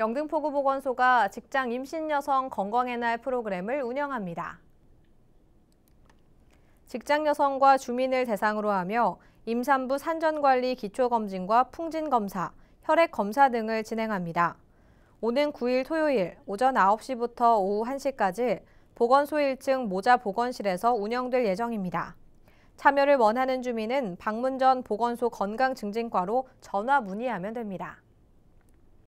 영등포구보건소가 직장 임신여성 건강의 날 프로그램을 운영합니다. 직장 여성과 주민을 대상으로 하며 임산부 산전관리 기초검진과 풍진검사, 혈액검사 등을 진행합니다. 오는 9일 토요일 오전 9시부터 오후 1시까지 보건소 1층 모자보건실에서 운영될 예정입니다. 참여를 원하는 주민은 방문 전 보건소 건강증진과로 전화 문의하면 됩니다.